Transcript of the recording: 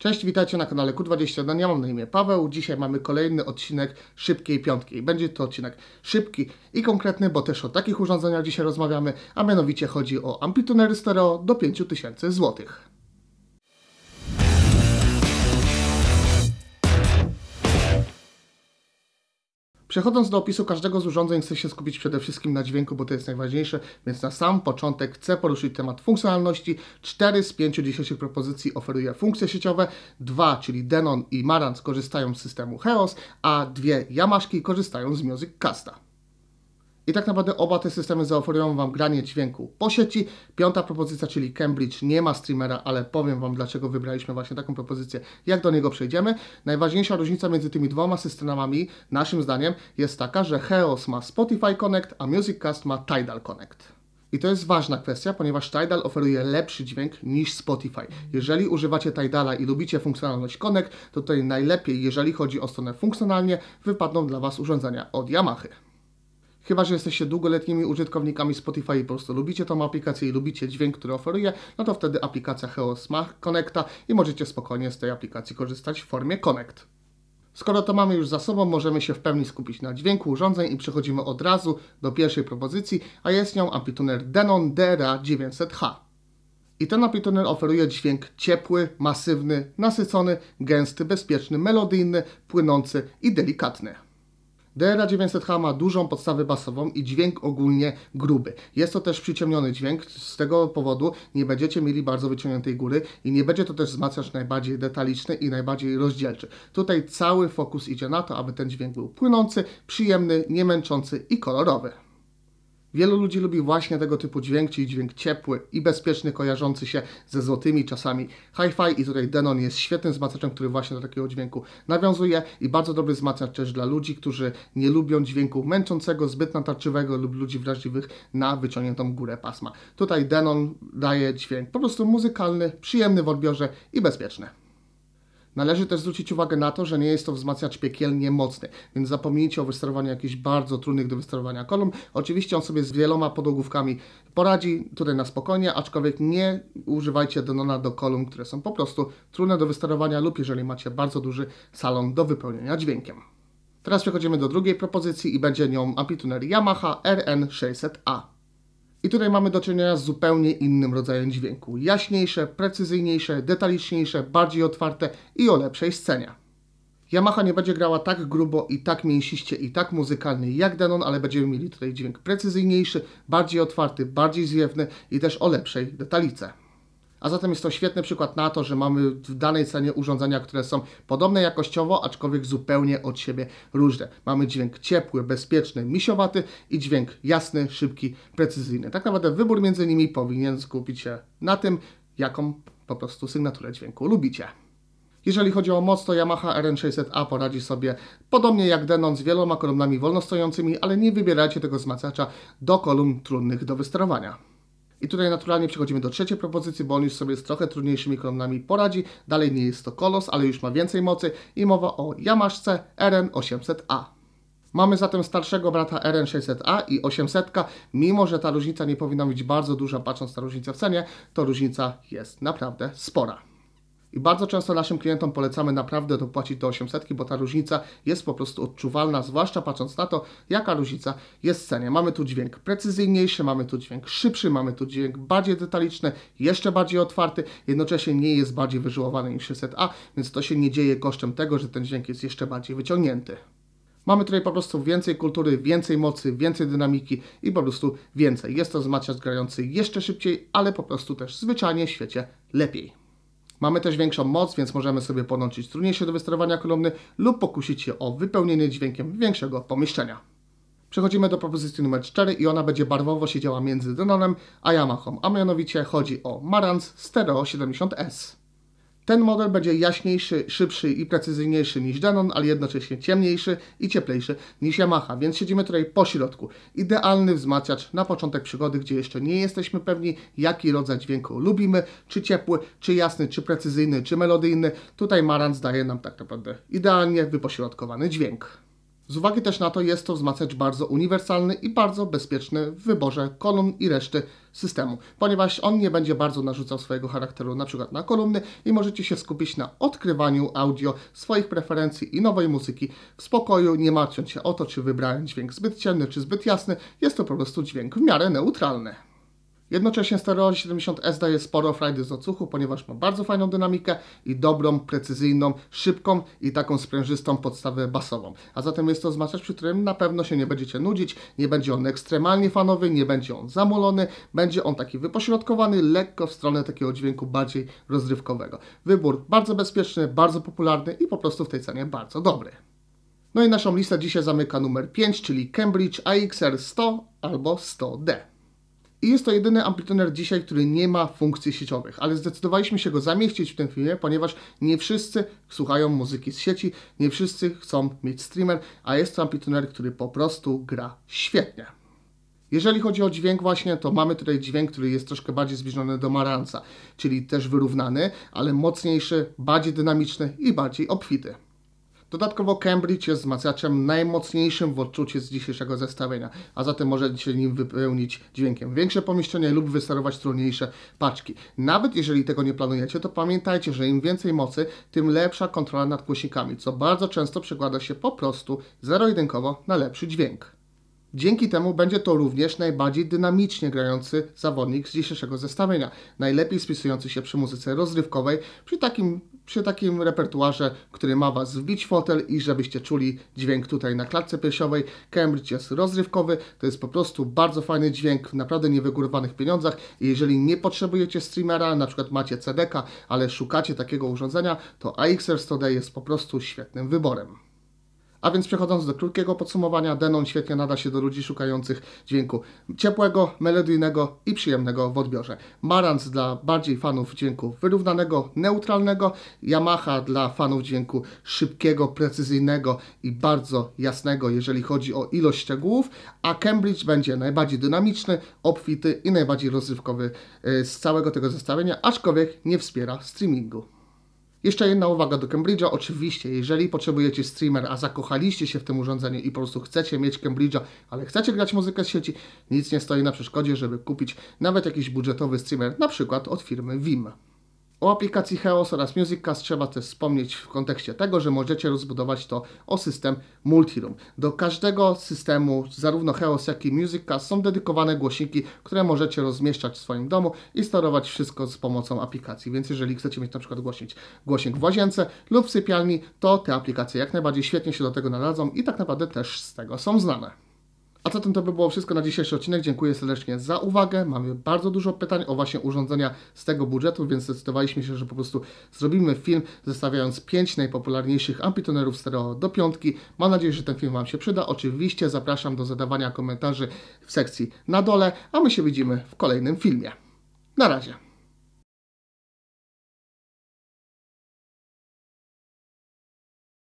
Cześć, witajcie na kanale Q21. Ja mam na imię Paweł. Dzisiaj mamy kolejny odcinek szybkiej piątki. Będzie to odcinek szybki i konkretny, bo też o takich urządzeniach dzisiaj rozmawiamy, a mianowicie chodzi o amplitunery stereo do 5000 zł. Przechodząc do opisu każdego z urządzeń, chcę się skupić przede wszystkim na dźwięku, bo to jest najważniejsze, więc na sam początek chcę poruszyć temat funkcjonalności. 4 z 5 dzisiejszych propozycji oferuje funkcje sieciowe, 2, czyli Denon i Marantz korzystają z systemu Heos, a dwie Jamaszki korzystają z Music Casta. I tak naprawdę oba te systemy zaoferują Wam granie dźwięku po sieci. Piąta propozycja, czyli Cambridge, nie ma streamera, ale powiem Wam, dlaczego wybraliśmy właśnie taką propozycję, jak do niego przejdziemy. Najważniejsza różnica między tymi dwoma systemami, naszym zdaniem, jest taka, że Heos ma Spotify Connect, a Musiccast ma Tidal Connect. I to jest ważna kwestia, ponieważ Tidal oferuje lepszy dźwięk niż Spotify. Jeżeli używacie Tidala i lubicie funkcjonalność Connect, to tutaj najlepiej, jeżeli chodzi o stronę funkcjonalnie, wypadną dla Was urządzenia od Yamaha. Chyba, że jesteście długoletnimi użytkownikami Spotify i po prostu lubicie tą aplikację i lubicie dźwięk, który oferuje, no to wtedy aplikacja Hello Smart Connecta i możecie spokojnie z tej aplikacji korzystać w formie Connect. Skoro to mamy już za sobą, możemy się w pełni skupić na dźwięku urządzeń i przechodzimy od razu do pierwszej propozycji, a jest nią amplituner Denon DRA 900H. I ten amplituner oferuje dźwięk ciepły, masywny, nasycony, gęsty, bezpieczny, melodyjny, płynący i delikatny. DRA 900H ma dużą podstawę basową i dźwięk ogólnie gruby. Jest to też przyciemniony dźwięk, z tego powodu nie będziecie mieli bardzo wyciągniętej góry i nie będzie to też wzmacniać najbardziej detaliczny i najbardziej rozdzielczy. Tutaj cały fokus idzie na to, aby ten dźwięk był płynący, przyjemny, nie męczący i kolorowy. Wielu ludzi lubi właśnie tego typu dźwięk, czyli dźwięk ciepły i bezpieczny, kojarzący się ze złotymi czasami hi-fi i tutaj Denon jest świetnym wzmacniaczem, który właśnie do takiego dźwięku nawiązuje i bardzo dobry wzmacniacz też dla ludzi, którzy nie lubią dźwięku męczącego, zbyt natarczywego lub ludzi wrażliwych na wyciągniętą górę pasma. Tutaj Denon daje dźwięk po prostu muzykalny, przyjemny w odbiorze i bezpieczny. Należy też zwrócić uwagę na to, że nie jest to wzmacniacz piekielnie mocny, więc zapomnijcie o wysterowaniu jakichś bardzo trudnych do wysterowania kolumn. Oczywiście on sobie z wieloma podłogówkami poradzi tutaj na spokojnie, aczkolwiek nie używajcie Denona do kolumn, które są po prostu trudne do wysterowania lub jeżeli macie bardzo duży salon do wypełnienia dźwiękiem. Teraz przechodzimy do drugiej propozycji i będzie nią Amplituner Yamaha RN600A. I tutaj mamy do czynienia z zupełnie innym rodzajem dźwięku. Jaśniejsze, precyzyjniejsze, detaliczniejsze, bardziej otwarte i o lepszej scenie. Yamaha nie będzie grała tak grubo i tak mięsiście i tak muzykalnie jak Denon, ale będziemy mieli tutaj dźwięk precyzyjniejszy, bardziej otwarty, bardziej zwiewny i też o lepszej detalice. A zatem jest to świetny przykład na to, że mamy w danej cenie urządzenia, które są podobne jakościowo, aczkolwiek zupełnie od siebie różne. Mamy dźwięk ciepły, bezpieczny, misiowaty i dźwięk jasny, szybki, precyzyjny. Tak naprawdę wybór między nimi powinien skupić się na tym, jaką po prostu sygnaturę dźwięku lubicie. Jeżeli chodzi o moc, to Yamaha RN600A poradzi sobie podobnie jak Denon z wieloma kolumnami wolnostojącymi, ale nie wybierajcie tego wzmacniacza do kolumn trudnych do wysterowania. I tutaj naturalnie przechodzimy do trzeciej propozycji, bo on już sobie z trochę trudniejszymi kolumnami poradzi. Dalej nie jest to kolos, ale już ma więcej mocy i mowa o Yamaszce RN800A. Mamy zatem starszego brata RN600A i 800, mimo że ta różnica nie powinna być bardzo duża, patrząc na różnicę w cenie, to różnica jest naprawdę spora. I bardzo często naszym klientom polecamy naprawdę dopłacić do 800, bo ta różnica jest po prostu odczuwalna, zwłaszcza patrząc na to, jaka różnica jest w cenie. Mamy tu dźwięk precyzyjniejszy, mamy tu dźwięk szybszy, mamy tu dźwięk bardziej detaliczny, jeszcze bardziej otwarty, jednocześnie nie jest bardziej wyżyłowany niż 600A, więc to się nie dzieje kosztem tego, że ten dźwięk jest jeszcze bardziej wyciągnięty. Mamy tutaj po prostu więcej kultury, więcej mocy, więcej dynamiki i po prostu więcej. Jest to wzmacniacz grający jeszcze szybciej, ale po prostu też zwyczajnie w świecie lepiej. Mamy też większą moc, więc możemy sobie podłączyć trudniejsze do wysterowania kolumny lub pokusić się o wypełnienie dźwiękiem większego pomieszczenia. Przechodzimy do propozycji numer 4 i ona będzie barwowo siedziała między Denonem a Yamahą, a mianowicie chodzi o Marantz Stereo 70S. Ten model będzie jaśniejszy, szybszy i precyzyjniejszy niż Denon, ale jednocześnie ciemniejszy i cieplejszy niż Yamaha, więc siedzimy tutaj po środku. Idealny wzmacniacz na początek przygody, gdzie jeszcze nie jesteśmy pewni, jaki rodzaj dźwięku lubimy, czy ciepły, czy jasny, czy precyzyjny, czy melodyjny. Tutaj Marantz daje nam tak naprawdę idealnie wypośrodkowany dźwięk. Z uwagi też na to jest to wzmacniacz bardzo uniwersalny i bardzo bezpieczny w wyborze kolumn i reszty systemu, ponieważ on nie będzie bardzo narzucał swojego charakteru na przykład na kolumny i możecie się skupić na odkrywaniu audio swoich preferencji i nowej muzyki w spokoju, nie martwiąc się o to, czy wybrałem dźwięk zbyt ciemny czy zbyt jasny, jest to po prostu dźwięk w miarę neutralny. Jednocześnie Stereo 70S daje sporo frajdy z odsłuchu, ponieważ ma bardzo fajną dynamikę i dobrą, precyzyjną, szybką i taką sprężystą podstawę basową. A zatem jest to wzmacniacz, przy którym na pewno się nie będziecie nudzić, nie będzie on ekstremalnie fanowy, nie będzie on zamolony, będzie on taki wypośrodkowany, lekko w stronę takiego dźwięku bardziej rozrywkowego. Wybór bardzo bezpieczny, bardzo popularny i po prostu w tej cenie bardzo dobry. No i naszą listę dzisiaj zamyka numer 5, czyli Cambridge AXR 100 albo 100D. I jest to jedyny amplituner dzisiaj, który nie ma funkcji sieciowych, ale zdecydowaliśmy się go zamieścić w tym filmie, ponieważ nie wszyscy słuchają muzyki z sieci, nie wszyscy chcą mieć streamer, a jest to amplituner, który po prostu gra świetnie. Jeżeli chodzi o dźwięk właśnie, to mamy tutaj dźwięk, który jest troszkę bardziej zbliżony do maranca, czyli też wyrównany, ale mocniejszy, bardziej dynamiczny i bardziej obfity. Dodatkowo Cambridge jest wzmacniaczem najmocniejszym w odczuciu z dzisiejszego zestawienia, a zatem może nim wypełnić dźwiękiem większe pomieszczenie lub wysterować trudniejsze paczki. Nawet jeżeli tego nie planujecie, to pamiętajcie, że im więcej mocy, tym lepsza kontrola nad głośnikami, co bardzo często przekłada się po prostu zero-jedynkowo na lepszy dźwięk. Dzięki temu będzie to również najbardziej dynamicznie grający zawodnik z dzisiejszego zestawienia, najlepiej spisujący się przy muzyce rozrywkowej, przy takim, przy takim repertuarze, który ma Was wbić w fotel i żebyście czuli dźwięk tutaj na klatce piersiowej. Cambridge jest rozrywkowy, to jest po prostu bardzo fajny dźwięk w naprawdę niewygórowanych pieniądzach i jeżeli nie potrzebujecie streamera, na przykład macie CDK, ale szukacie takiego urządzenia, to AXR 100D jest po prostu świetnym wyborem. A więc przechodząc do krótkiego podsumowania, Denon świetnie nada się do ludzi szukających dźwięku ciepłego, melodyjnego i przyjemnego w odbiorze. Marantz dla bardziej fanów dźwięku wyrównanego, neutralnego, Yamaha dla fanów dźwięku szybkiego, precyzyjnego i bardzo jasnego, jeżeli chodzi o ilość szczegółów, a Cambridge będzie najbardziej dynamiczny, obfity i najbardziej rozrywkowy e, z całego tego zestawienia, aczkolwiek nie wspiera streamingu. Jeszcze jedna uwaga do Cambridge'a. Oczywiście, jeżeli potrzebujecie streamer, a zakochaliście się w tym urządzeniu i po prostu chcecie mieć Cambridge'a, ale chcecie grać muzykę z sieci, nic nie stoi na przeszkodzie, żeby kupić nawet jakiś budżetowy streamer, na przykład od firmy Vim. O aplikacji Heos oraz MusicCast trzeba też wspomnieć w kontekście tego, że możecie rozbudować to o system Multiroom. Do każdego systemu, zarówno Heos jak i MusicCast są dedykowane głośniki, które możecie rozmieszczać w swoim domu i sterować wszystko z pomocą aplikacji. Więc jeżeli chcecie mieć na przykład głośnik, głośnik w łazience lub w sypialni, to te aplikacje jak najbardziej świetnie się do tego nadadzą i tak naprawdę też z tego są znane. A zatem to by było wszystko na dzisiejszy odcinek. Dziękuję serdecznie za uwagę. Mamy bardzo dużo pytań o właśnie urządzenia z tego budżetu, więc zdecydowaliśmy się, że po prostu zrobimy film zestawiając 5 najpopularniejszych ampitonerów stereo do piątki. Mam nadzieję, że ten film Wam się przyda. Oczywiście zapraszam do zadawania komentarzy w sekcji na dole, a my się widzimy w kolejnym filmie. Na razie.